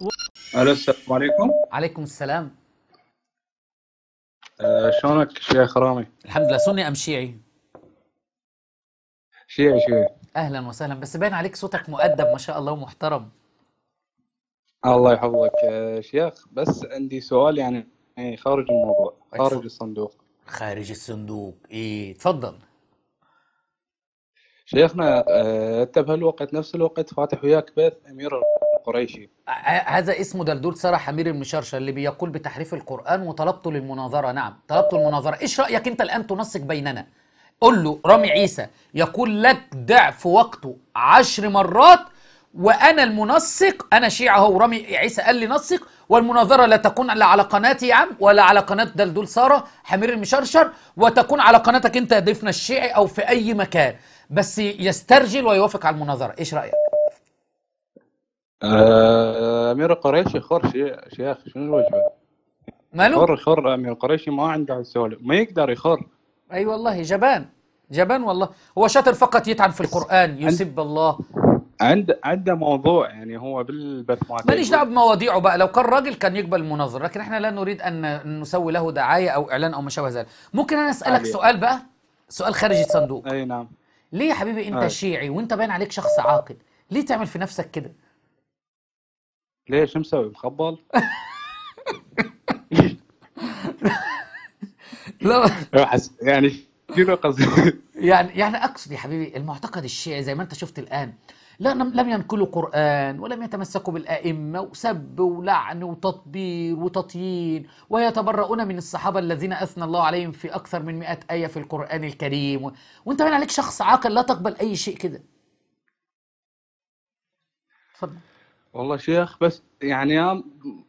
و... الو السلام عليكم عليكم السلام آه شلونك شيخ رامي؟ الحمد لله سني ام شيعي؟ شيعي شيعي اهلا وسهلا بس باين عليك صوتك مؤدب ما شاء الله ومحترم الله يحفظك آه شيخ بس عندي سؤال يعني إيه، خارج الموضوع خارج الصندوق خارج الصندوق ايه تفضل شيخنا آه، انت بهالوقت نفس الوقت فاتح وياك بث امير قريشي هذا اسمه دلدول سارة حمير المشرشة اللي بيقول بتحريف القرآن وطلبته للمناظرة نعم طلبته المناظرة إيش رأيك أنت الآن تنسق بيننا قل له رامي عيسى يقول لك ضعف وقته عشر مرات وأنا المنسق أنا شيعة هو رامي عيسى قال لي نسق والمناظرة لا تكون لا على قناتي يا عم ولا على قناة دلدول سارة حمير المشرشر وتكون على قناتك أنت ضيفنا الشيعي أو في أي مكان بس يسترجل ويوافق على المناظرة إيش رأيك؟ آه، امير قريشي خر شيخ شنو الوجبه؟ ماله؟ خر خر امير قريشي ما عنده سوالف ما يقدر يخر اي أيوة والله جبان جبان والله هو شاطر فقط يطعن في القران يسب الله عند عنده موضوع يعني هو بالبث ماليش دعوه بمواضيعه بقى لو كان راجل كان يقبل المناظره لكن احنا لا نريد ان نسوي له دعايه او اعلان او ما شابه ذلك ممكن انا اسالك سؤال بقى سؤال خارج الصندوق اي نعم ليه يا حبيبي انت أي. آه. شيعي وانت باين عليك شخص عاقل ليه تعمل في نفسك كده ليه شو مسوي مخبل؟ لا أيوة، يعني شنو قصدي؟ يعني يعني اقصد يا حبيبي المعتقد الشيعي زي ما انت شفت الان لا لم ينقلوا قرآن ولم يتمسكوا بالأئمة وسب ولعن وتطبير وتطيين ويتبرؤون من الصحابة الذين أثنى الله عليهم في أكثر من مئة آية في القرآن الكريم و... وانت من عليك شخص عاقل لا تقبل أي شيء كده اتفضل والله شيخ بس يعني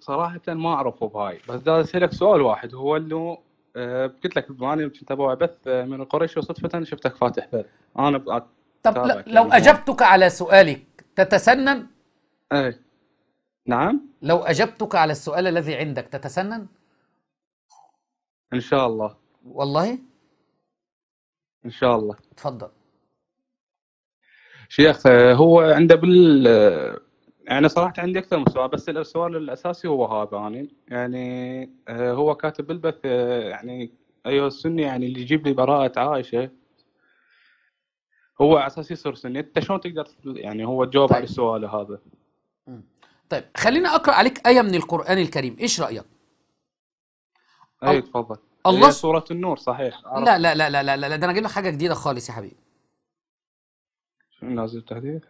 صراحه ما اعرفه بهاي بس بدي اسالك سؤال واحد هو انه آه، قلت لك أني كنت أبغى بث آه، من القريش وصدفه شفتك فاتح بث انا طب لو يعني. اجبتك على سؤالك تتسنن؟ ايه نعم لو اجبتك على السؤال الذي عندك تتسنن؟ ان شاء الله والله؟ ان شاء الله تفضل شيخ آه، هو عنده بال يعني صراحة عندي أكثر من سؤال بس السؤال الأساسي هو هذا يعني يعني آه، هو كاتب بالبث آه، يعني أيها السني يعني اللي يجيب لي براءة عائشة هو على أساس يصير سني أنت شلون تقدر يعني هو تجاوب طيب. على السؤال هذا طيب خلينا أقرأ عليك آية من القرآن الكريم إيش رأيك؟ أي أيوة، تفضل الله سورة النور صحيح لا لا لا لا لا لا ده أنا أجيب لك حاجة جديدة خالص يا حبيبي نازل تهديد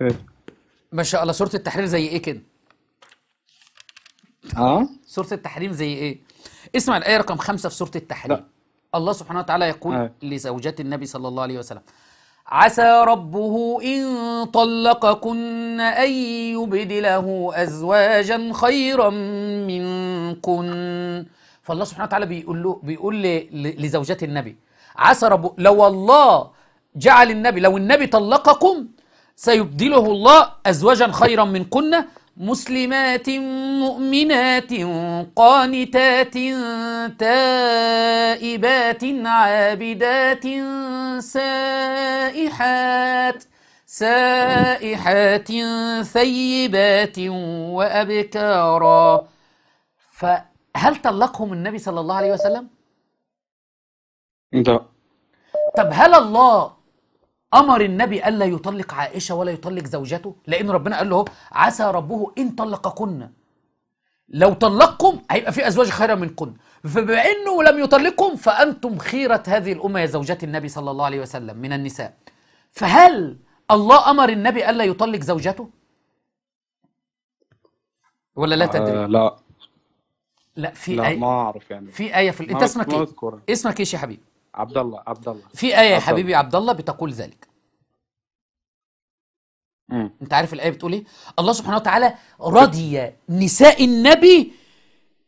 ما شاء الله سوره التحرير زي ايه كده اه سوره التحريم زي ايه اسمع الايه رقم خمسة في سوره التحريم لا. الله سبحانه وتعالى يقول آه. لزوجات النبي صلى الله عليه وسلم عسى ربه إن طلقكن أن يبدله أزواجا خيرا منكن فالله سبحانه وتعالى بيقول له بيقول لزوجات النبي عسى ربه لو الله جعل النبي لو النبي طلقكم سيبدله الله أزواجا خيرا من كنا مسلمات مؤمنات قانتات تائبات عابدات سائحات سائحات ثيبات وأبكارا فهل طلقهم النبي صلى الله عليه وسلم؟ لا طب هل الله امر النبي الا يطلق عائشه ولا يطلق زوجته لان ربنا قال له عسى ربه ان طلقكن لو طلقكم هيبقى في ازواج خيره منكن فبما انه لم يطلقكم فانتم خيره هذه الامه يا زوجات النبي صلى الله عليه وسلم من النساء فهل الله امر النبي الا يطلق زوجته ولا لا تدري آه لا لا في لا آية ما اعرف يعني في ايه في انت اسمك ايه اسمك ايش يا حبيبي عبد الله عبد الله في آية يا حبيبي عبد الله بتقول ذلك مم. انت عارف الآية بتقول ايه الله سبحانه وتعالى رضي نساء النبي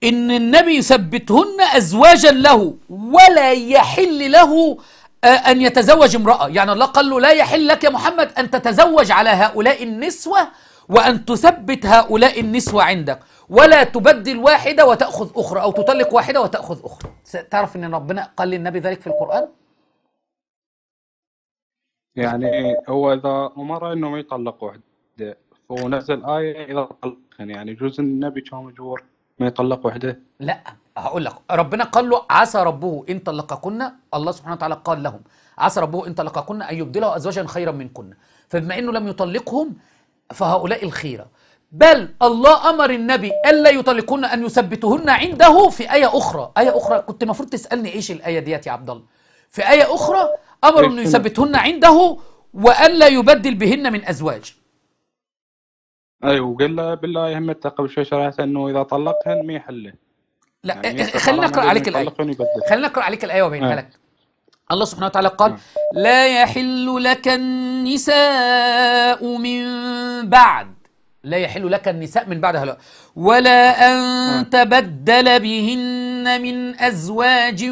ان النبي يثبتهن ازواجا له ولا يحل له آه، أن يتزوج امرأة يعني الله قال له لا يحل لك يا محمد أن تتزوج على هؤلاء النسوة وأن تثبت هؤلاء النسوة عندك ولا تبدل واحدة وتأخذ أخرى أو تطلق واحدة وتأخذ أخرى تعرف أن ربنا قال للنبي ذلك في القرآن يعني هو إذا أمر أنه ما يطلق واحدة ونزل آية إذا طلق يعني جزء النبي كان مجبور ما يطلق واحدة لا هقول لك ربنا قال له عسى ربه إن طلقكن الله سبحانه وتعالى قال لهم عسى ربه إن طلقكن أن يبدله أزواجا خيرا منكن فبما أنه لم يطلقهم فهؤلاء الخيرة بل الله أمر النبي ألا يطلقن أن يثبتهن عنده في آية أخرى آية أخرى كنت المفروض تسألني إيش الآية ديت يا عبد الله في آية أخرى أمر أن طيب. يثبتهن عنده وألا يبدل بهن من أزواج أيوه وقال بالله يهمتها قبل شوي شرعتها أنه إذا طلقهن ما يحله لا يعني خلينا نقرأ عليك الآية خلينا نقرأ عليك الآية وبينها لك الله سبحانه وتعالى قال لا يحل لك النساء من بعد لا يحل لك النساء من بعد هلا ولا أن آه. تبدل بهن من أزواج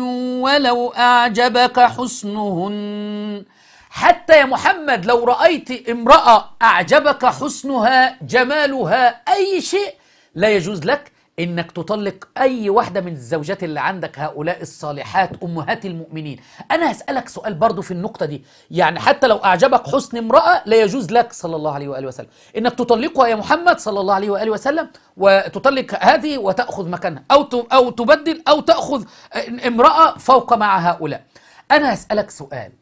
ولو أعجبك حسنهن حتى يا محمد لو رأيت امرأة أعجبك حسنها جمالها أي شيء لا يجوز لك انك تطلق اي واحده من الزوجات اللي عندك هؤلاء الصالحات امهات المؤمنين انا هسالك سؤال برضو في النقطه دي يعني حتى لو اعجبك حسن امراه لا يجوز لك صلى الله عليه واله وسلم انك تطلقها يا محمد صلى الله عليه واله وسلم وتطلق هذه وتاخذ مكانها او او تبدل او تاخذ امراه فوق مع هؤلاء انا هسالك سؤال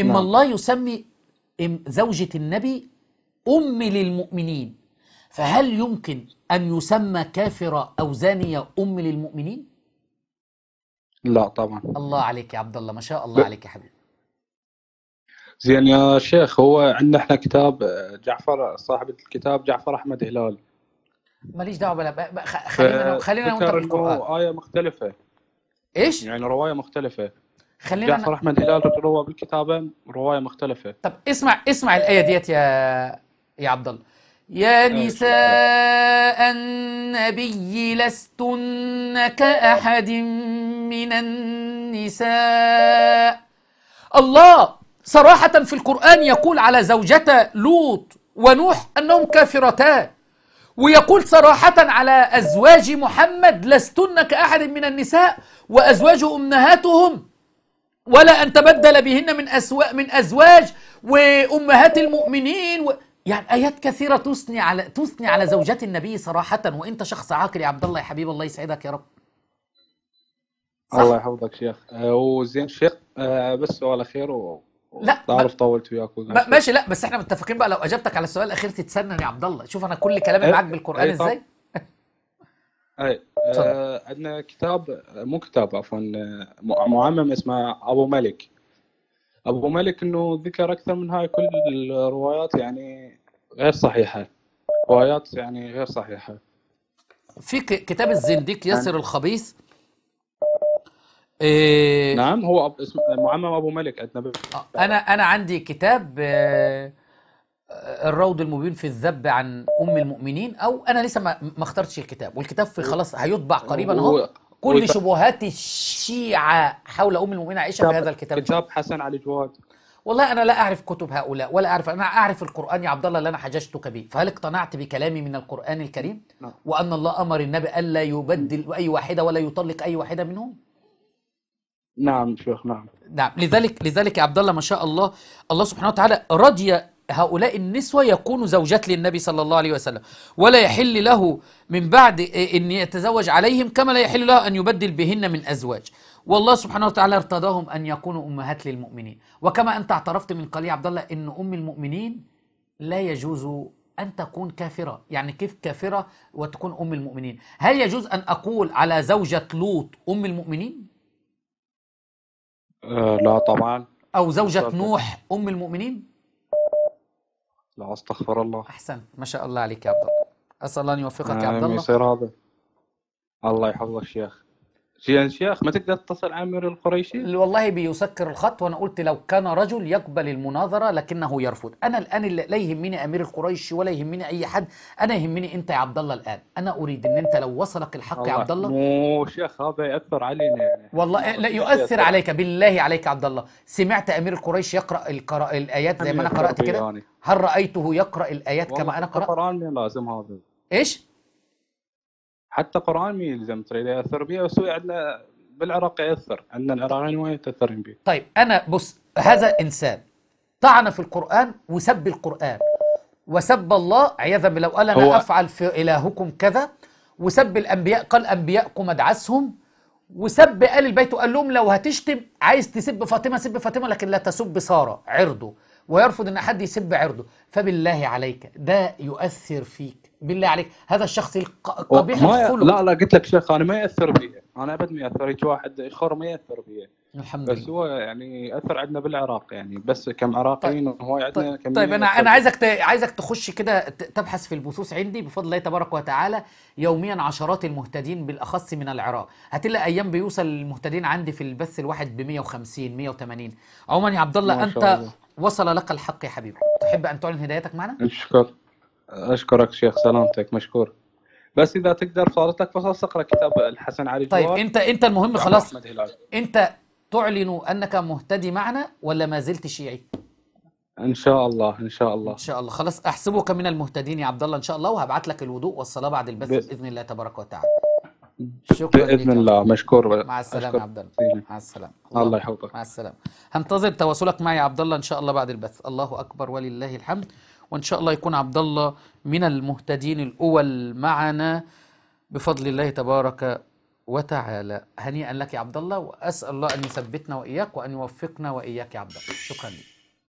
اما نعم. الله يسمي زوجه النبي ام للمؤمنين فهل يمكن أن يسمى كافرة أو زانية أم للمؤمنين؟ لا طبعا الله عليك يا عبد الله ما شاء الله عليك يا حبيبي زين يا شيخ هو عندنا احنا كتاب آه، جعفر صاحب الكتاب جعفر احمد هلال ماليش دعوه بلا خلينا خلينا انت بالقران ايه مختلفه ايش؟ يعني روايه مختلفه خلينا جعفر احمد هلال روى بالكتابه روايه مختلفه طب اسمع اسمع الايه ديت يا يا عبد الله يا آه، نساء النبي لستن كأحد من النساء الله صراحة في القرآن يقول على زوجتا لوط ونوح أنهم كافرتان ويقول صراحة على أزواج محمد لستن كأحد من النساء وأزواج أمهاتهم ولا أن تبدل بهن من أسوا من أزواج وأمهات المؤمنين و... يعني ايات كثيره تثني على تثني على زوجة النبي صراحه وانت شخص عاقل يا عبد الله يا حبيبي الله يسعدك يا رب صح؟ الله يحفظك شيخ آه، وزين شيخ آه، بس سؤال اخير و... لا تعرف طولت وياك ماشي لا بس احنا متفقين بقى لو اجبتك على السؤال الاخير تتسنن يا عبد الله شوف انا كل كلامي إيه، معاك بالقران أي ازاي اي آه، عندنا كتاب مو كتاب عفوا معمم اسمه ابو ملك ابو ملك انه ذكر اكثر من هاي كل الروايات يعني غير صحيحه روايات يعني غير صحيحه في كتاب الزنديق نعم. ياسر الخبيث إيه نعم هو معمم ابو ملك عندنا آه، انا انا عندي كتاب آه، الروض المبين في الذب عن ام المؤمنين او انا لسه ما اخترتش الكتاب والكتاب في خلاص هيطبع قريبا اهو كل شبهات الشيعة حول أم المؤمنين عائشة في هذا الكتاب كتاب حسن علي جواد والله أنا لا أعرف كتب هؤلاء ولا أعرف أنا أعرف القرآن يا عبد الله اللي أنا حججتك به فهل اقتنعت بكلامي من القرآن الكريم نعم. وأن الله أمر النبي ألا يبدل أي واحدة ولا يطلق أي واحدة منهم نعم شيخ نعم نعم لذلك لذلك يا عبد الله ما شاء الله الله سبحانه وتعالى رضي هؤلاء النسوة يكونوا زوجات للنبي صلى الله عليه وسلم ولا يحل له من بعد أن يتزوج عليهم كما لا يحل له أن يبدل بهن من أزواج والله سبحانه وتعالى ارتضاهم أن يكونوا أمهات للمؤمنين وكما أنت اعترفت من قليل عبد الله أن أم المؤمنين لا يجوز أن تكون كافرة يعني كيف كافرة وتكون أم المؤمنين هل يجوز أن أقول على زوجة لوط أم المؤمنين؟ أه لا طبعا أو زوجة نوح أم المؤمنين؟ لا استغفر الله احسن ما شاء الله عليك يا عبد الله اسال الله ان يوفقك يا عبد الله الله يحفظك شيخ جيان شيخ ما تقدر تتصل عامر القريشي والله بيسكر الخط وانا قلت لو كان رجل يقبل المناظره لكنه يرفض انا الان اللي لا يهمني امير القريشي ولا يهمني اي حد انا يهمني انت يا عبد الله الان انا اريد ان انت لو وصلك الحق يا عبد الله مو شيخ هذا ياثر علينا يعني والله لا يؤثر عليك بالله عليك يا عبد الله سمعت امير القريشي يقرا القرا الايات زي ما انا قرات كده يعني. هل رايته يقرا الايات كما انا قرات لازم هذا ايش حتى قران ما يلزم تريد ياثر بها بس عندنا بالعراق ياثر عندنا العراقيين وين يتاثرين به طيب انا بص هذا انسان طعن في القران وسب القران وسب الله عياذا بالله وقال انا افعل في الهكم كذا وسب الانبياء قال انبياءكم ادعسهم وسب ال البيت وقال لهم لو هتشتم عايز تسب فاطمه سب فاطمه لكن لا تسب ساره عرضه ويرفض ان حد يسب عرضه فبالله عليك ده يؤثر فيك بالله عليك هذا الشخص القبيح ي... لا لا قلت لك شيخ انا ما ياثر بي انا ابد ما ياثر هيك واحد اخر ما ياثر بي الحمد لله بس هو يعني اثر عندنا بالعراق يعني بس كم عراقيين طيب. وهو عندنا طيب, طيب انا انا عايزك ت... عايزك تخش كده تبحث في البثوث عندي بفضل الله تبارك وتعالى يوميا عشرات المهتدين بالاخص من العراق هتلاقي ايام بيوصل المهتدين عندي في البث الواحد ب 150 180 عموما يا عبد الله انت الله. وصل لك الحق يا حبيبي تحب ان تعلن هدايتك معنا؟ شكرا اشكرك شيخ سلامتك مشكور بس اذا تقدر صارت لك فرصه اقرا كتاب الحسن علي طيب انت انت المهم نعم، خلاص انت تعلن انك مهتدي معنا ولا ما زلت شيعي؟ ان شاء الله ان شاء الله ان شاء الله خلاص احسبك من المهتدين يا عبد الله ان شاء الله وهبعت لك الوضوء والصلاه بعد البث ب... باذن الله تبارك وتعالى شكرا باذن لك. الله مشكور مع السلامه يا عبد الله مع السلامه الله, الله يحفظك مع السلامه هنتظر تواصلك معي يا عبد الله ان شاء الله بعد البث الله اكبر ولله الحمد وإن شاء الله يكون عبد الله من المهتدين الأول معنا بفضل الله تبارك وتعالى هنيئا لك يا عبد الله وأسأل الله أن يثبتنا وإياك وأن يوفقنا وإياك يا عبد الله شكرا لك